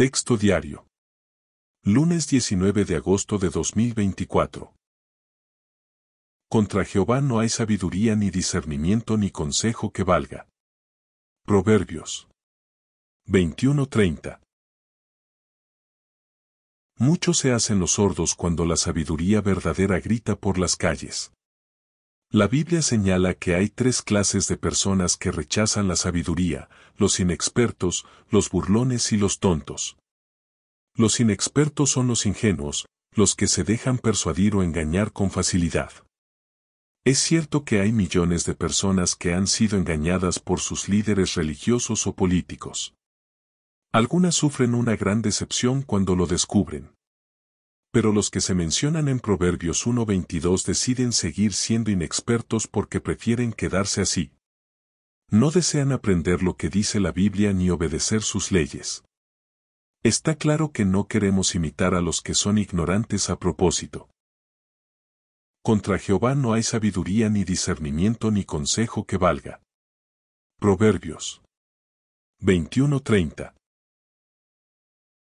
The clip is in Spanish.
Texto diario. Lunes 19 de agosto de 2024. Contra Jehová no hay sabiduría ni discernimiento ni consejo que valga. Proverbios. 21:30. Muchos se hacen los sordos cuando la sabiduría verdadera grita por las calles. La Biblia señala que hay tres clases de personas que rechazan la sabiduría, los inexpertos, los burlones y los tontos. Los inexpertos son los ingenuos, los que se dejan persuadir o engañar con facilidad. Es cierto que hay millones de personas que han sido engañadas por sus líderes religiosos o políticos. Algunas sufren una gran decepción cuando lo descubren pero los que se mencionan en Proverbios 1.22 deciden seguir siendo inexpertos porque prefieren quedarse así. No desean aprender lo que dice la Biblia ni obedecer sus leyes. Está claro que no queremos imitar a los que son ignorantes a propósito. Contra Jehová no hay sabiduría ni discernimiento ni consejo que valga. Proverbios 21:30